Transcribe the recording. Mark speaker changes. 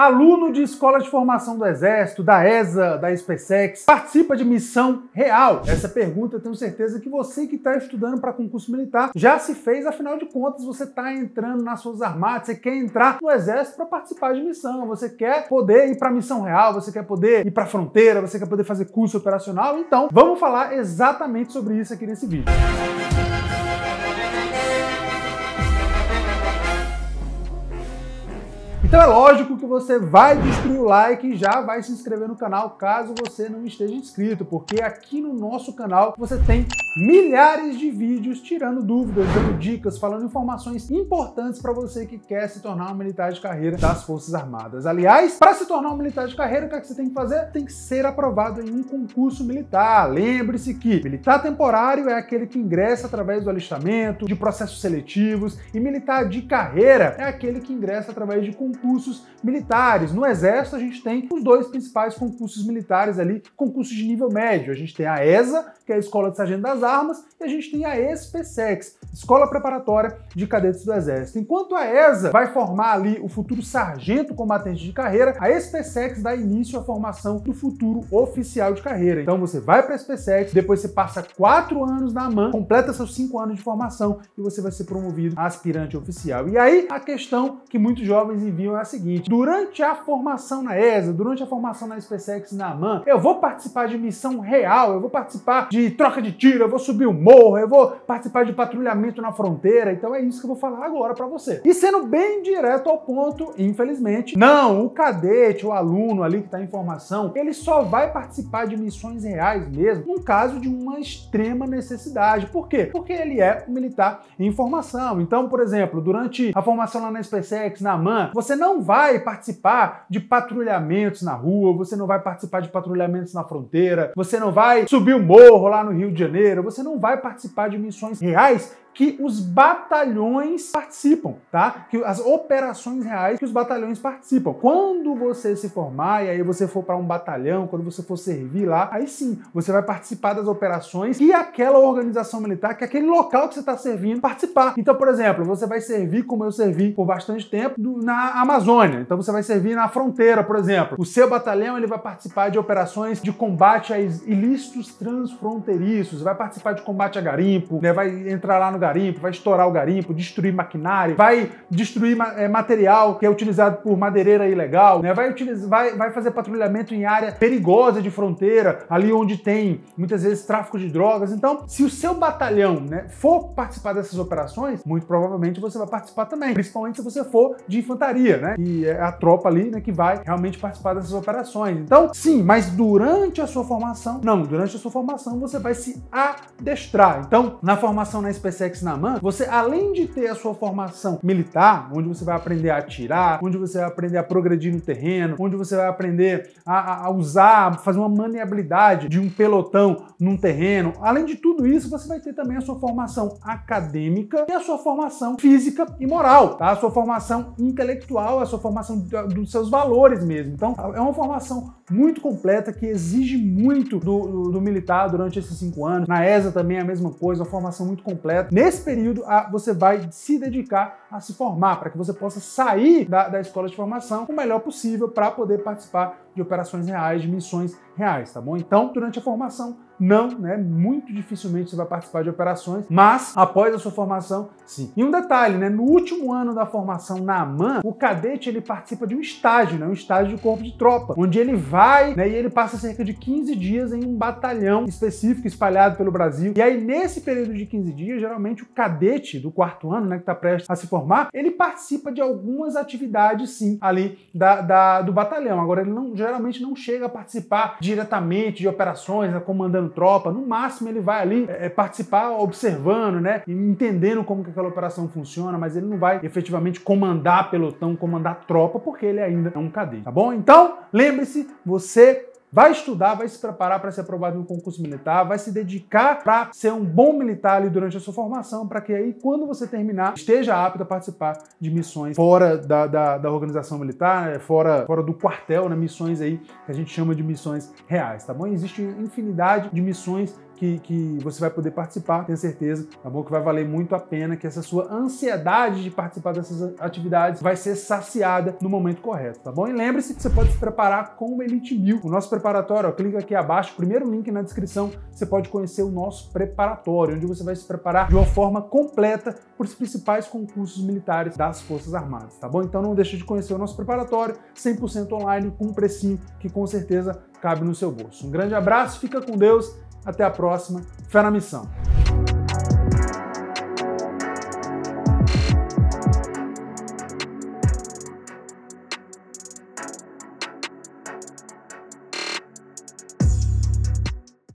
Speaker 1: Aluno de escola de formação do Exército, da ESA, da SpaceX, participa de missão real? Essa pergunta eu tenho certeza que você que está estudando para concurso militar já se fez, afinal de contas, você está entrando nas suas armadas, você quer entrar no Exército para participar de missão, você quer poder ir para missão real, você quer poder ir para a fronteira, você quer poder fazer curso operacional. Então, vamos falar exatamente sobre isso aqui nesse vídeo. Música Então é lógico que você vai destruir o like e já vai se inscrever no canal caso você não esteja inscrito, porque aqui no nosso canal você tem milhares de vídeos tirando dúvidas, dando dicas, falando informações importantes para você que quer se tornar um militar de carreira das Forças Armadas. Aliás, para se tornar um militar de carreira, o que, é que você tem que fazer? Tem que ser aprovado em um concurso militar. Lembre-se que militar temporário é aquele que ingressa através do alistamento, de processos seletivos, e militar de carreira é aquele que ingressa através de concurso concursos militares. No Exército, a gente tem os dois principais concursos militares ali, concursos de nível médio. A gente tem a ESA, que é a Escola de Sargento das Armas, e a gente tem a ESPSEX, Escola Preparatória de Cadetes do Exército. Enquanto a ESA vai formar ali o futuro sargento combatente de carreira, a ESPESEX dá início à formação do futuro oficial de carreira. Então você vai para a ESPESEX depois você passa quatro anos na AMAN, completa seus cinco anos de formação e você vai ser promovido a aspirante oficial. E aí a questão que muitos jovens enviam é a seguinte: durante a formação na ESA, durante a formação na SpaceX na AMAN, eu vou participar de missão real, eu vou participar de troca de tiro, eu vou subir o morro, eu vou participar de patrulhamento na fronteira. Então é isso que eu vou falar agora para você. E sendo bem direto ao ponto, infelizmente, não, o cadete, o aluno ali que tá em formação, ele só vai participar de missões reais mesmo, no caso de uma extrema necessidade. Por quê? Porque ele é um militar em formação. Então, por exemplo, durante a formação lá na SpaceX, na AMAN, você não vai participar de patrulhamentos na rua, você não vai participar de patrulhamentos na fronteira, você não vai subir o morro lá no Rio de Janeiro, você não vai participar de missões reais que os batalhões participam, tá? Que as operações reais que os batalhões participam. Quando você se formar e aí você for para um batalhão, quando você for servir lá, aí sim, você vai participar das operações e aquela organização militar, que aquele local que você está servindo, participar. Então, por exemplo, você vai servir como eu servi por bastante tempo na Amazônia. Então você vai servir na fronteira, por exemplo. O seu batalhão ele vai participar de operações de combate a ilícitos transfronteiriços, vai participar de combate a garimpo, né? Vai entrar lá no garimpo, vai estourar o garimpo, destruir maquinário, vai destruir é, material que é utilizado por madeireira ilegal, né? vai, utilizar, vai, vai fazer patrulhamento em área perigosa de fronteira, ali onde tem muitas vezes tráfico de drogas. Então, se o seu batalhão né, for participar dessas operações, muito provavelmente você vai participar também, principalmente se você for de infantaria, né? E é a tropa ali né, que vai realmente participar dessas operações. Então, sim, mas durante a sua formação, não, durante a sua formação você vai se adestrar. Então, na formação na SPC na Naman, você além de ter a sua formação militar, onde você vai aprender a atirar, onde você vai aprender a progredir no terreno, onde você vai aprender a, a usar, fazer uma maneabilidade de um pelotão num terreno, além de tudo isso, você vai ter também a sua formação acadêmica e a sua formação física e moral, tá? A sua formação intelectual, a sua formação dos seus valores mesmo. Então, é uma formação muito completa que exige muito do, do, do militar durante esses cinco anos. Na ESA também é a mesma coisa, uma formação muito completa nesse período a, você vai se dedicar a se formar, para que você possa sair da, da escola de formação o melhor possível para poder participar de operações reais, de missões reais, tá bom? Então, durante a formação, não, né? Muito dificilmente você vai participar de operações, mas após a sua formação, sim. E um detalhe, né? No último ano da formação na AMAN, o cadete ele participa de um estágio, né? Um estágio de corpo de tropa, onde ele vai, né? E ele passa cerca de 15 dias em um batalhão específico espalhado pelo Brasil. E aí, nesse período de 15 dias, geralmente o cadete do quarto ano, né? Que tá prestes a se formar, ele participa de algumas atividades, sim, ali da, da do batalhão. Agora, ele não geralmente não chega a participar diretamente de operações, né, comandando tropa. No máximo, ele vai ali é, é participar observando, né? Entendendo como que aquela operação funciona, mas ele não vai efetivamente comandar pelotão, comandar tropa, porque ele ainda é um cadê, tá bom? Então, lembre-se, você Vai estudar, vai se preparar para ser aprovado no concurso militar, vai se dedicar para ser um bom militar ali durante a sua formação, para que aí, quando você terminar, esteja apto a participar de missões fora da, da, da organização militar, né, fora, fora do quartel, né? missões aí que a gente chama de missões reais, tá bom? Existe infinidade de missões que, que você vai poder participar, tenho certeza, tá bom? Que vai valer muito a pena, que essa sua ansiedade de participar dessas atividades vai ser saciada no momento correto, tá bom? E lembre-se que você pode se preparar com o Elite Mil. O nosso preparatório, ó, clica aqui abaixo, primeiro link na descrição, você pode conhecer o nosso preparatório, onde você vai se preparar de uma forma completa para os principais concursos militares das Forças Armadas, tá bom? Então não deixe de conhecer o nosso preparatório 100% online com um precinho que com certeza cabe no seu bolso. Um grande abraço, fica com Deus até a próxima. Fé na missão.